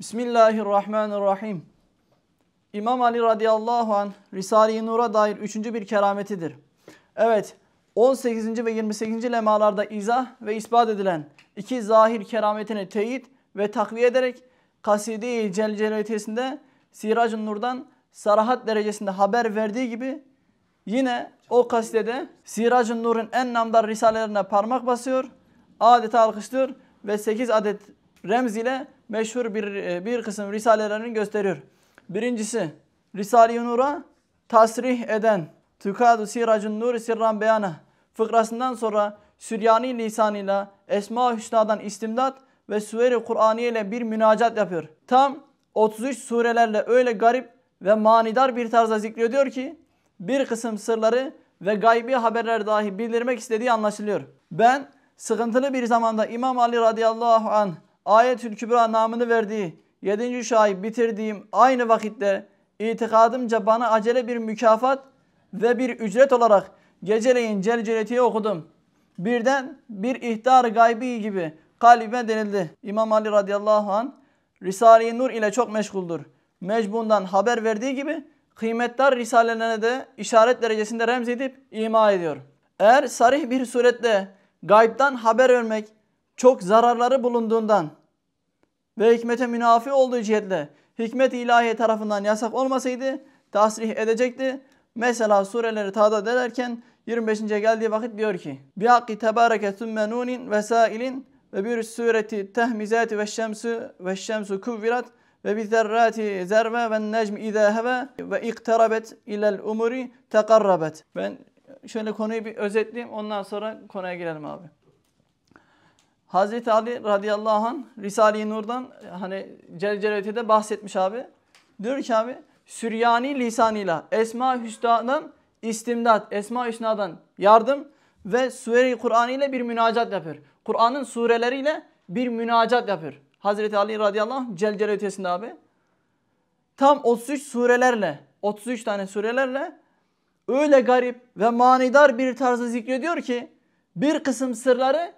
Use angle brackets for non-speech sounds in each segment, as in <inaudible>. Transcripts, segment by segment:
Bismillahirrahmanirrahim. İmam Ali radıyallahu an Risale-i Nur'a dair üçüncü bir kerametidir. Evet 18. ve 28. lemalarda izah ve ispat edilen iki zahir kerametine teyit ve takviye ederek Kaside-i Celceletesi'nde Siracun Nur'dan sarahat derecesinde haber verdiği gibi yine o kasidede Siracun Nur'un en namdar risalelerine parmak basıyor, adeta alkışlıyor ve 8 adet remz ile meşhur bir, e, bir kısım risalelerini gösteriyor. Birincisi Risale-i Nur'a tasrih eden Tükadu siracun nur sirran beyana fıkrasından sonra Süryani lisanıyla esma Hüsna'dan istimdat ve Süveri Kur'aniye ile bir münacat yapıyor. Tam 33 surelerle öyle garip ve manidar bir tarzda zikrediyor diyor ki bir kısım sırları ve gaybi haberler dahi bildirmek istediği anlaşılıyor. Ben sıkıntılı bir zamanda İmam Ali radıyallahu anh Ayetül Kübra namını verdiği 7. şahit bitirdiğim aynı vakitte itikadımca bana acele bir mükafat ve bir ücret olarak geceleyin celceletiye okudum. Birden bir ihtar gaybi gibi kalbime denildi. İmam Ali radıyallahu an Risale-i Nur ile çok meşguldür. Mecbundan haber verdiği gibi kıymetdar risalelerine de işaret derecesinde remz edip ima ediyor. Eğer sarih bir surette gaybdan haber vermek çok zararları bulunduğundan ve hikmete münafi olduğu cihetle hikmet ilahi tarafından yasak olmasaydı tasrih edecekti. Mesela sureleri taada derken 25. geldiği vakit diyor ki Bi hakkı tebareke sümme nunin vesailin ve bir sureti tehmizati ve şemsu ve şemsu kuvvirat ve bir zerrati zerve ve necm idâ ve iktarabet ilel umuri tekarrabet. Ben şöyle konuyu bir özetleyeyim ondan sonra konuya girelim abi. Hazreti Ali radıyallahu an Risale-i Nur'dan hani Celcelete'de bahsetmiş abi. Diyor ki abi Süryani lisanıyla Esma Hüsna'dan istimdat, Esma Hüsna'dan yardım ve Sure-i Kur'an ile bir münacat yapıyor. Kur'an'ın sureleriyle bir münacat yapıyor. Hazreti Ali radıyallahu anh Celcelete'sinde abi. Tam 33 surelerle, 33 tane surelerle öyle garip ve manidar bir tarzı zikrediyor ki bir kısım sırları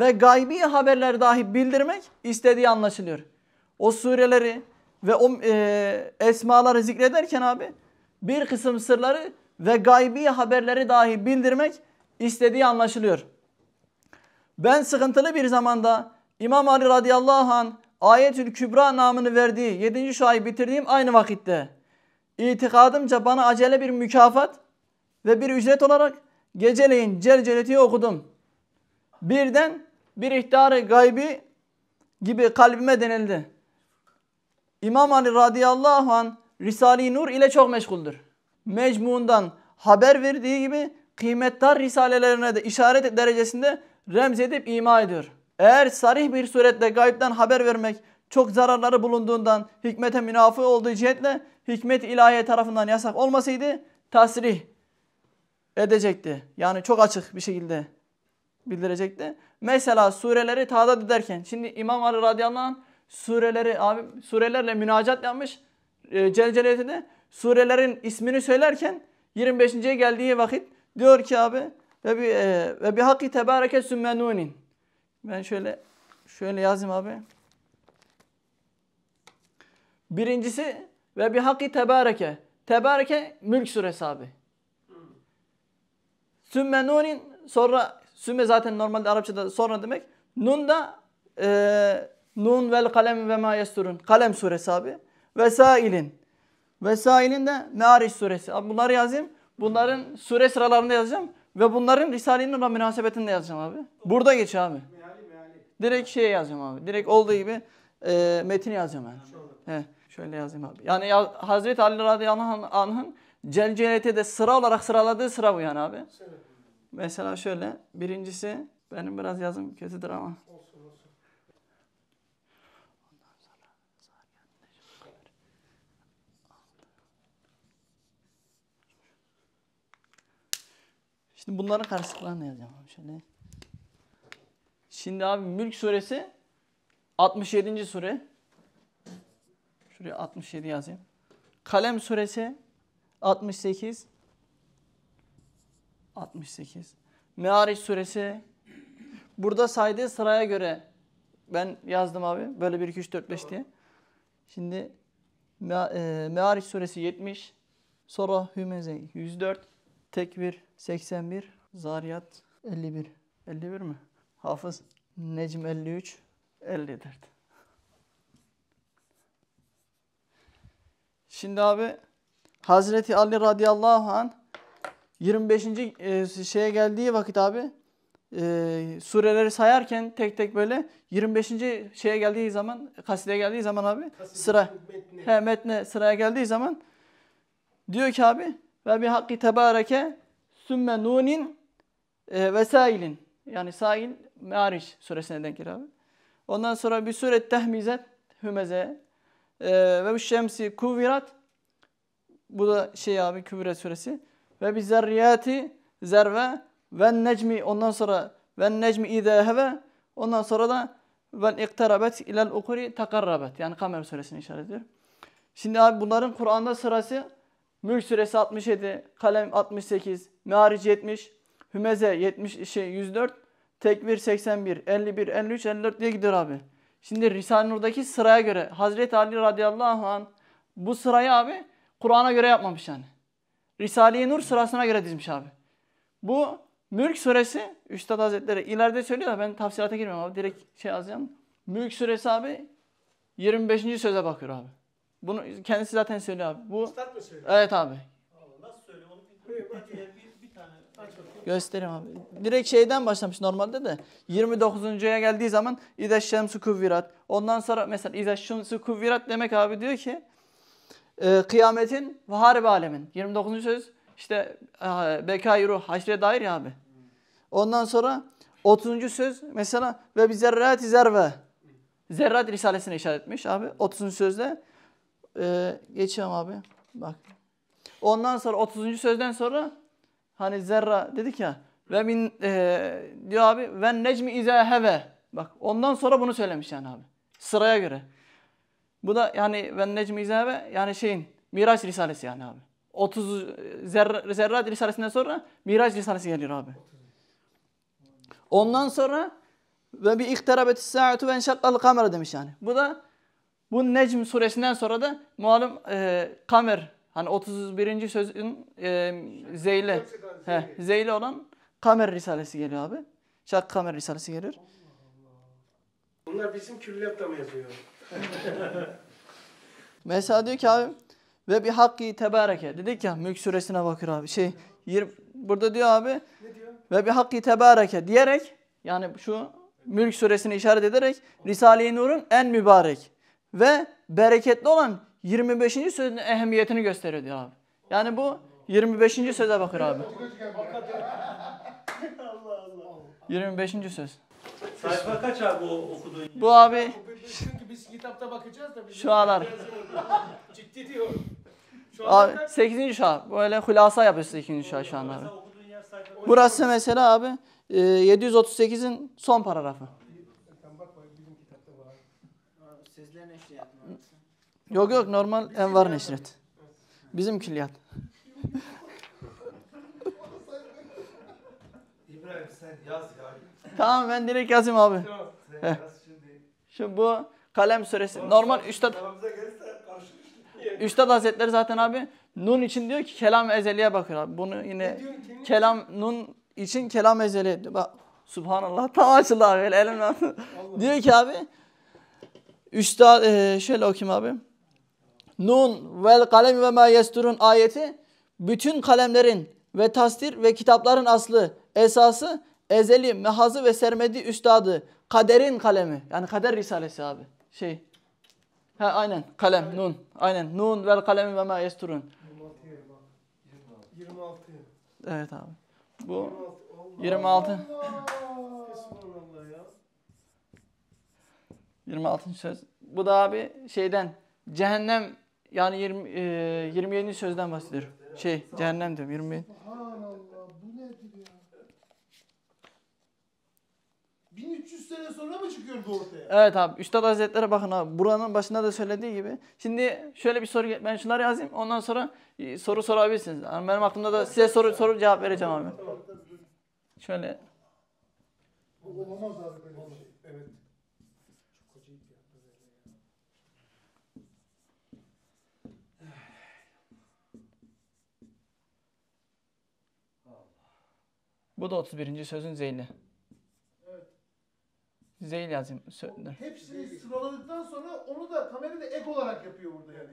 ve gaybi haberler dahi bildirmek istediği anlaşılıyor. O sureleri ve o e, esmaları zikrederken abi bir kısım sırları ve gaybi haberleri dahi bildirmek istediği anlaşılıyor. Ben sıkıntılı bir zamanda İmam Ali radıyallahu an Ayetül Kübra namını verdiği 7. şuayı bitirdiğim aynı vakitte itikadımca bana acele bir mükafat ve bir ücret olarak geceleyin Cerceleti'yi okudum. Birden bir ihtarı gaybi gibi kalbime denildi. İmam Ali radıyallahu an Risale-i Nur ile çok meşguldür. Mecmuundan haber verdiği gibi kıymetdar risalelerine de işaret derecesinde remz edip ima ediyor. Eğer sarih bir surette gayipten haber vermek çok zararları bulunduğundan hikmete münafı olduğu cihetle hikmet ilahiye tarafından yasak olmasaydı tasrih edecekti. Yani çok açık bir şekilde bildirecekti. Mesela sureleri tadat ederken. Şimdi İmam Ali radıyallahu anh sureleri abi surelerle münacat yapmış. E, surelerin ismini söylerken 25.ye geldiği vakit diyor ki abi ve bir e, ve bi hakki tebareke sümmenunin. Ben şöyle şöyle yazayım abi. Birincisi ve bir hakki tebareke. Tebareke mülk suresi abi. Sümmenunin sonra Süme zaten normalde Arapçada sonra demek. Nun da e, Nun vel kalem ve ma yesturun. Kalem suresi abi. Vesailin. Vesailin de Me'ariş suresi. Abi bunları yazayım. Bunların sure sıralarında yazacağım. Ve bunların Risale-i Nur'la münasebetinde yazacağım abi. Burada geç abi. Direkt şey yazacağım abi. Direkt olduğu gibi e, metini yazacağım yani. He, şöyle yazayım abi. Yani ya, Hazreti Ali radıyallahu anh'ın celcelete de sıra olarak sıraladığı sıra bu yani abi. Evet. Mesela şöyle. Birincisi benim biraz yazım kötüdür ama. Şimdi bunların karşılıklarını yazacağım abi şöyle. Şimdi abi Mülk suresi 67. sure. Şuraya 67 yazayım. Kalem suresi 68. 68. Meariç suresi. Burada saydığı sıraya göre ben yazdım abi. Böyle 1, 2, 3, 4, 5 diye. Şimdi e, Meariç suresi 70. Sonra Hümeze 104. Tekbir 81. Zariyat 51. 51 mi? Hafız Necim 53. 54. Şimdi abi Hazreti Ali radıyallahu anh 25. E, şeye geldiği vakit abi e, sureleri sayarken tek tek böyle 25. şeye geldiği zaman kasideye geldiği zaman abi Kaside, sıra metne. he metne sıraya geldiği zaman diyor ki abi ve bir hakkı tebareke sümme nunin e, ve sailin yani sail meariş suresine denk gelir abi. Ondan sonra bir sure tehmizet hümeze e, ve bu şemsi kuvirat bu da şey abi Kübret suresi. Ve bi zerriyati zerve ve necmi ondan sonra ve necmi idâ ondan sonra da ve iktarabet ilel ukuri takarrabet. Yani Kamer suresini işaret ediyor. Şimdi abi bunların Kur'an'da sırası Mülk suresi 67, Kalem 68, Mearic 70, Hümeze 70 şey 104, Tekvir 81, 51, 53, 54 diye gidiyor abi. Şimdi Risale-i Nur'daki sıraya göre Hazreti Ali radıyallahu an bu sırayı abi Kur'an'a göre yapmamış yani. Risale-i Nur sırasına göre dizmiş abi. Bu Mülk suresi Üstad Hazretleri ileride söylüyor da ben tafsirata girmiyorum abi. Direkt şey yazacağım. Mülk suresi abi 25. söze bakıyor abi. Bunu kendisi zaten söylüyor abi. Bu Üstad mı söylüyor? Evet abi. nasıl söylüyor onu bir, bir, bir tane Göstereyim abi. Direkt şeyden başlamış normalde de. 29.ya geldiği zaman İdeş Şemsu Kuvvirat. Ondan sonra mesela İdeş Şemsu Kuvvirat demek abi diyor ki e, kıyametin ve harbi alemin. 29. söz işte e, bekayı ruh haşre dair ya abi. Ondan sonra 30. söz mesela ve bir zerrati zerve. Zerrat risalesine işaret etmiş abi. 30. sözde e, geçiyorum abi. Bak. Ondan sonra 30. sözden sonra hani zerra dedik ya ve min e, diyor abi ve necmi izeheve. Bak ondan sonra bunu söylemiş yani abi. Sıraya göre. Bu da yani ben Necmi İzabe yani şeyin Miraç Risalesi yani abi. 30 Zerrat, Zerrat Risalesinden sonra Miraç Risalesi geliyor abi. Ondan sonra ve bir ihtirabeti saatu ve enşakkal kamera demiş yani. Bu da bu Necm suresinden sonra da malum e, kamer hani 31. sözün e, zeyle he, zeyle olan kamer risalesi geliyor abi. Şak kamer risalesi gelir. Allah Allah. Bunlar bizim külliyatla mı yazıyor? <laughs> Mesela diyor ki abi ve bir hakkı tebareke. Dedik ya Mülk suresine bakıyor abi. Şey 20, burada diyor abi ne diyor? ve bir hakkı tebareke diyerek yani şu Mülk suresini işaret ederek Risale-i Nur'un en mübarek ve bereketli olan 25. sözün ehemmiyetini gösteriyor diyor abi. Yani bu 25. söze bakır abi. 25. söz. Sayfa kaç abi o okuduğun? Bu abi Çünkü biz kitapta bakacağız da. Şu aralar. <laughs> Ciddi diyor. Şu an abi, 8. şah. Böyle hulasa yapıyor 8. şah şu anda. abi. Burası mesela abi 738'in e, son paragrafı. Sen bakma bizim kitapta var. Sizlerin eşli yapmanız. Yok yok normal Envar Neşret. Bizim külliyat. İbrahim sen yaz ya tamam ben direkt yazayım abi. Heh. Şimdi bu kalem suresi. Normal üstad... Üstad Hazretleri zaten abi Nun için diyor ki kelam ezeliye bakıyor abi. Bunu yine kelam Nun için kelam ezeli Bak Subhanallah tam açıldı abi öyle elimle. diyor ki abi Üstad e, şöyle okuyayım abi. Nun vel kalem ve ma yesturun ayeti bütün kalemlerin ve tasdir ve kitapların aslı esası ezeli, mehazı ve sermedi üstadı. Kaderin kalemi. Yani kader risalesi abi. Şey. Ha aynen kalem evet. nun. Aynen nun vel kalemi ve ma yesturun. 26. Evet abi. Bu 26. 26. söz. Bu da abi şeyden cehennem yani 20 e, 27. sözden bahsediyor. Şey cehennem diyorum 27. 300 sene sonra mı çıkıyordu ortaya? Evet abi. Üstad Hazretleri bakın abi. Buranın başında da söylediği gibi. Şimdi şöyle bir soru ben şunları yazayım. Ondan sonra e, soru sorabilirsiniz. Yani benim aklımda da size soru soru cevap vereceğim abi. Şöyle. Olamaz abi böyle bir şey. Evet. Bu da 31. sözün zeyli. Zeyl yazayım. Sö- Hepsini sıraladıktan sonra onu da kamerada ek olarak yapıyor burada yani.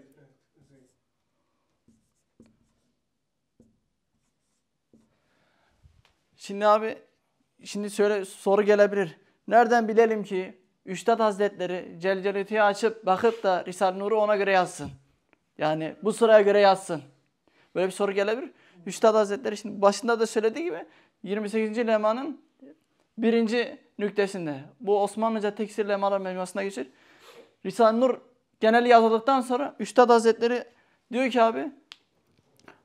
Şimdi abi şimdi söyle soru gelebilir. Nereden bilelim ki Üstad Hazretleri Celceluti'yi açıp bakıp da Risale-i Nur'u ona göre yazsın. Yani bu sıraya göre yazsın. Böyle bir soru gelebilir. Üstad Hazretleri şimdi başında da söylediği gibi 28. Lema'nın birinci nüktesinde. Bu Osmanlıca teksirle teksirlemalar mecmuasına geçir. Risale-i Nur geneli yazıldıktan sonra Üstad Hazretleri diyor ki abi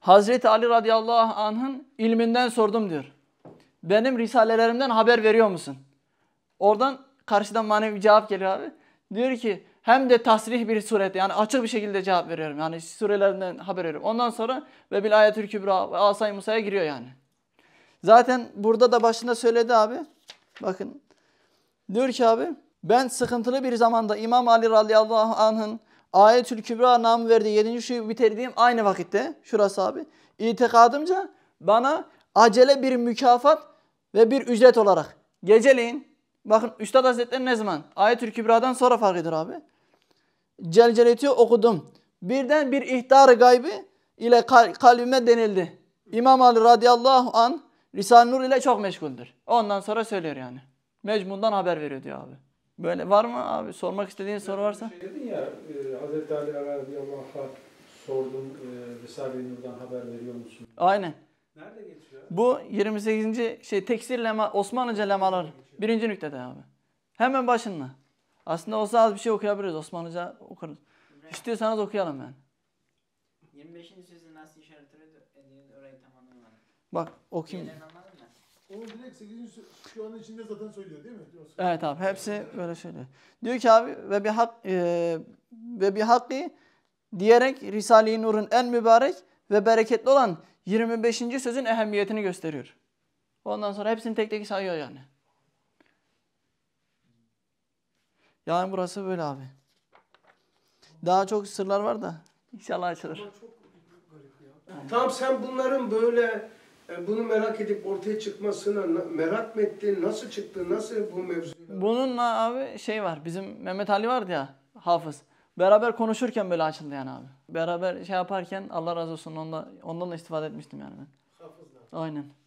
Hazreti Ali radıyallahu anh'ın ilminden sordum diyor. Benim risalelerimden haber veriyor musun? Oradan karşıdan manevi bir cevap geliyor abi. Diyor ki hem de tasrih bir suret yani açık bir şekilde cevap veriyorum. Yani surelerinden haber veriyorum. Ondan sonra ve bil ayetül kübra ve asay Musa'ya giriyor yani. Zaten burada da başında söyledi abi. Bakın diyor ki abi ben sıkıntılı bir zamanda İmam Ali radıyallahu anh'ın Ayetül Kübra namı verdiği 7. şuyu bitirdiğim aynı vakitte şurası abi itikadımca bana acele bir mükafat ve bir ücret olarak geceleyin bakın Üstad Hazretleri ne zaman Ayetül Kübra'dan sonra fark eder abi celceleti okudum birden bir ihtar gaybi ile kalbime denildi İmam Ali radıyallahu an Risale-i Nur ile çok meşguldür. Ondan sonra söylüyor yani. Mecmun'dan haber veriyor diyor abi. Böyle var mı abi? Sormak istediğin soru varsa. Şey dedin ya, e, Hazreti Ali radıyallahu anh sordun, e, Risale-i Nur'dan haber veriyor musun? Aynen. Nerede geçiyor? Bu 28. şey teksir lema, Osmanlıca lemalar. Birinci nüktede abi. Hemen başında. Aslında olsa az bir şey okuyabiliriz. Osmanlıca okuruz. İstiyorsanız okuyalım yani. 25. sözü nasıl işaret ediyor? Orayı tamamlayalım. Bak o kim? Onu direkt 8. şu an içinde zaten söylüyor değil mi? Evet abi hepsi böyle söylüyor. Diyor ki abi ve bir hak e, ve bir hakkı diyerek Risale-i Nur'un en mübarek ve bereketli olan 25. sözün ehemmiyetini gösteriyor. Ondan sonra hepsini tek tek sayıyor yani. Yani burası böyle abi. Daha çok sırlar var da inşallah açılır. Tam sen bunların böyle yani e, bunu merak edip ortaya çıkmasına merak mı ettin? Nasıl çıktı? Nasıl bu mevzu? Bunun abi şey var. Bizim Mehmet Ali vardı ya hafız. Beraber konuşurken böyle açıldı yani abi. Beraber şey yaparken Allah razı olsun onda, ondan da istifade etmiştim yani ben. Hafızlar. Aynen.